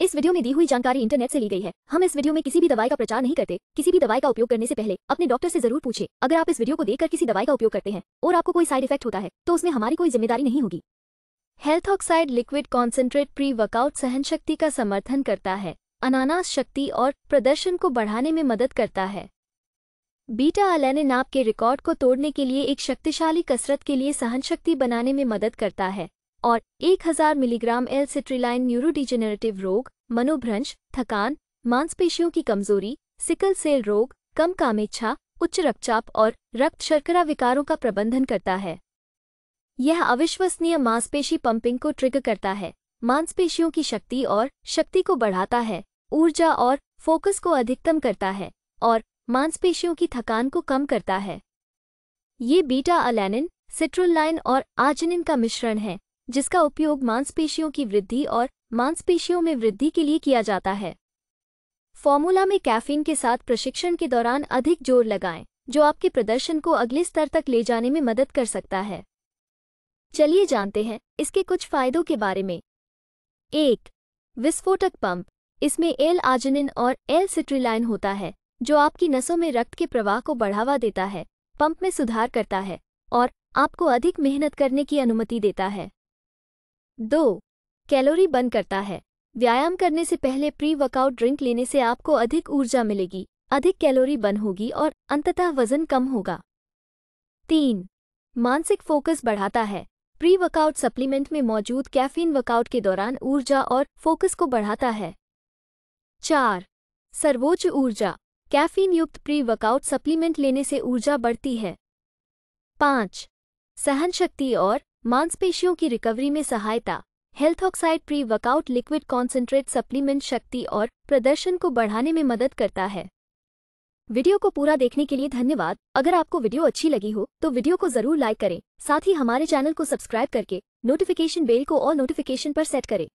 इस वीडियो में दी हुई जानकारी इंटरनेट से ली गई है हम इस वीडियो में किसी भी दवाई का प्रचार नहीं करते किसी भी दवाई का उपयोग करने से पहले अपने डॉक्टर से जरूर पूछे अगर आप इस वीडियो को देखकर किसी दवाई का उपयोग करते हैं और आपको कोई साइड इफेक्ट होता है तो उसमें हमारी कोई जिम्मेदारी नहीं होगी health oxide liquid concentrate pre workout सहन शक्ति का समर्थन करता है अनानास शक्ति और प्रदर्शन को बढ़ाने में मदद करता है बीटा अलेनिन आपके रिकॉर्ड को तोड़ने के लिए एक शक्तिशाली कसरत के लिए सहन शक्ति बनाने में मदद करता है और 1000 मिलीग्राम एल सिट्रिलाइन न्यूरोडिजेनरेटिव रोग मनोभ्रंश थकान मांसपेशियों की कमजोरी सिकल सेल रोग कम कामेच्छा उच्च रक्तचाप और रक्त शर्करा विकारों का प्रबंधन करता है यह अविश्वसनीय मांसपेशी पंपिंग को ट्रिग करता है मांसपेशियों की शक्ति और शक्ति को बढ़ाता है ऊर्जा और फोकस को अधिकतम करता है और मांसपेशियों की थकान को कम करता है ये बीटा अलैनिन सिट्रोलाइन और आर्जिनिन का मिश्रण है जिसका उपयोग मांसपेशियों की वृद्धि और मांसपेशियों में वृद्धि के लिए किया जाता है फॉर्मूला में कैफीन के साथ प्रशिक्षण के दौरान अधिक जोर लगाएं, जो आपके प्रदर्शन को अगले स्तर तक ले जाने में मदद कर सकता है चलिए जानते हैं इसके कुछ फायदों के बारे में एक विस्फोटक पंप इसमें एल आजनिन और एल सिट्रीलाइन होता है जो आपकी नसों में रक्त के प्रवाह को बढ़ावा देता है पंप में सुधार करता है और आपको अधिक मेहनत करने की अनुमति देता है दो कैलोरी बर्न करता है व्यायाम करने से पहले प्री वर्कआउट ड्रिंक लेने से आपको अधिक ऊर्जा मिलेगी अधिक कैलोरी बर्न होगी और अंततः वजन कम होगा तीन मानसिक फोकस बढ़ाता है प्री वर्कआउट सप्लीमेंट में मौजूद कैफीन वर्कआउट के दौरान ऊर्जा और फोकस को बढ़ाता है चार सर्वोच्च ऊर्जा कैफीन युक्त प्री वर्कआउट सप्लीमेंट लेने से ऊर्जा बढ़ती है पाँच सहन शक्ति और मांसपेशियों की रिकवरी में सहायता health oxide pre workout liquid concentrate supplement शक्ति और प्रदर्शन को बढ़ाने में मदद करता है वीडियो को पूरा देखने के लिए धन्यवाद अगर आपको वीडियो अच्छी लगी हो तो वीडियो को जरूर लाइक करें साथ ही हमारे चैनल को सब्सक्राइब करके नोटिफिकेशन बेल को और नोटिफिकेशन पर सेट करें